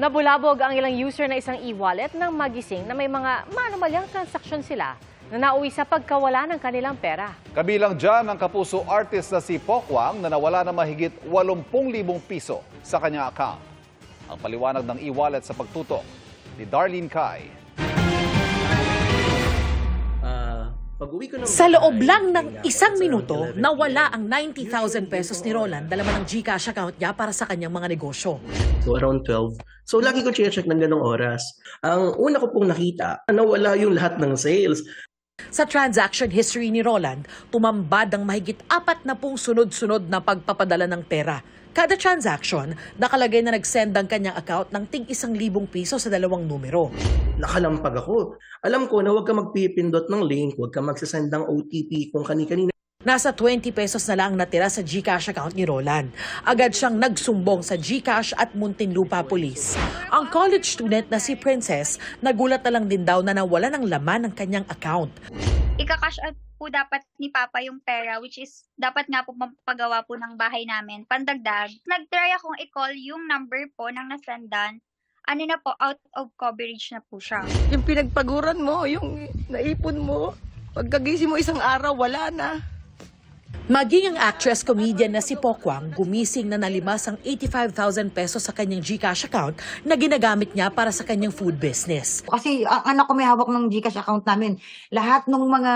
Nabulabog ang ilang user na isang e-wallet ng magising na may mga manumalyang transaksyon sila na nauwi sa pagkawala ng kanilang pera. Kabilang dyan ang kapuso artist na si Pokwang na nawala na mahigit 80,000 piso sa kanyang account. Ang paliwanag ng e-wallet sa pagtutok ni Darlene Kai. Sa loob lang ng isang minuto, nawala ang 90,000 pesos ni Roland dalaman ng Gcash account niya para sa kanyang mga negosyo. So around 12. So lagi ko check ng ganong oras. Ang una ko pong nakita, nawala yung lahat ng sales. Sa transaction history ni Roland, tumambad ang mahigit apat na pung sunod-sunod na pagpapadala ng pera. Kada transaction, nakalagay na nag-send ang kanyang account ng ting isang libong piso sa dalawang numero. Nakalampag ako. Alam ko na huwag ka magpipindot ng link, huwag ka magsasend ng OTP kung kani-kanina Nasa 20 pesos na lang natira sa GCash account ni Roland. Agad siyang nagsumbong sa GCash at Muntinlupa Police. Ang college student na si Princess, nagulat na lang din daw na nawala ng laman ng kanyang account. Ika-cash out po dapat ni Papa yung pera, which is dapat nga po mapagawa po ng bahay namin, pandagdag. Nag-try akong i-call yung number po ng nasandan ano na po, out of coverage na po siya. Yung pinagpaguran mo, yung naipon mo, pagkagising mo isang araw, wala na. Maging ang actress-comedian na si Pokwang, gumising na nalimas ang 85,000 pesos sa kanyang GCash account na ginagamit niya para sa kanyang food business. Kasi anak ko may hawak ng GCash account namin. Lahat ng mga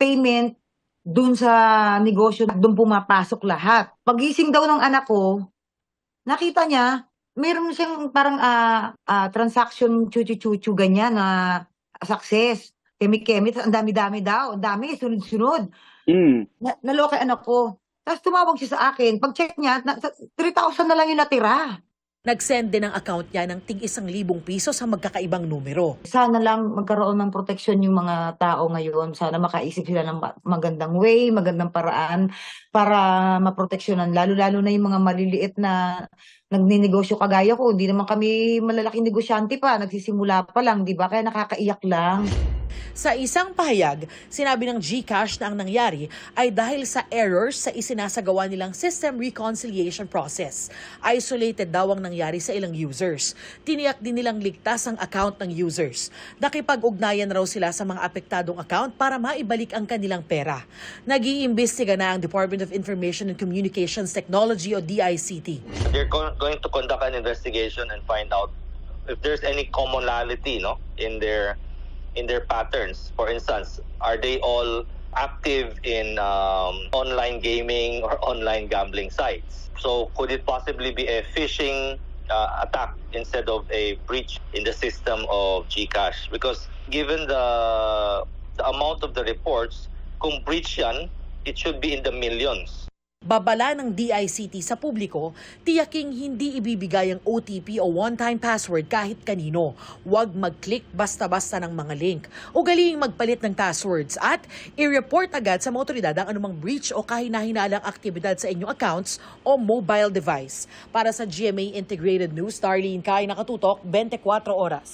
payment dun sa negosyo, dun pumapasok lahat. Pagising daw ng anak ko, nakita niya, meron siyang parang uh, uh, transaction chuchu-chuchu ganyan na uh, success. Kemi-kemi, ang dami-dami daw, ang dami, sunod-sunod. Mm. Na, naloka ano ko. Tapos tumawag siya sa akin. Pag-check niya, 3,000 na lang yung natira. Nag-send din ang account niya ng tig isang libong piso sa magkakaibang numero. Sana lang magkaroon ng proteksyon yung mga tao ngayon. Sana makaisip sila ng magandang way, magandang paraan para maproteksyonan. Lalo-lalo na yung mga maliliit na nagninegosyo kagaya ko. Hindi naman kami malalaking negosyante pa. Nagsisimula pa lang, di ba? Kaya nakakaiyak lang. Sa isang pahayag, sinabi ng GCash na ang nangyari ay dahil sa errors sa isinasagawa nilang system reconciliation process. Isolated daw ang nangyari sa ilang users. Tiniyak din nilang ligtas ang account ng users. Nakipag-ugnayan raw sila sa mga apektadong account para maibalik ang kanilang pera. Nag-iimbestiga na ang Department of Information and Communications Technology o DICT. They're going to conduct an investigation and find out if there's any commonality no in their in their patterns? For instance, are they all active in um, online gaming or online gambling sites? So could it possibly be a phishing uh, attack instead of a breach in the system of GCash? Because given the, the amount of the reports, kung breach yan, it should be in the millions babala ng DICT sa publiko, tiyaking hindi ibibigay ang OTP o one-time password kahit kanino. Huwag mag-click basta-basta ng mga link. Ugaling magpalit ng passwords at i-report agad sa mga ang anumang breach o kahinahinalang aktibidad sa inyong accounts o mobile device. Para sa GMA Integrated News, Darlene Kai, nakatutok 24 oras.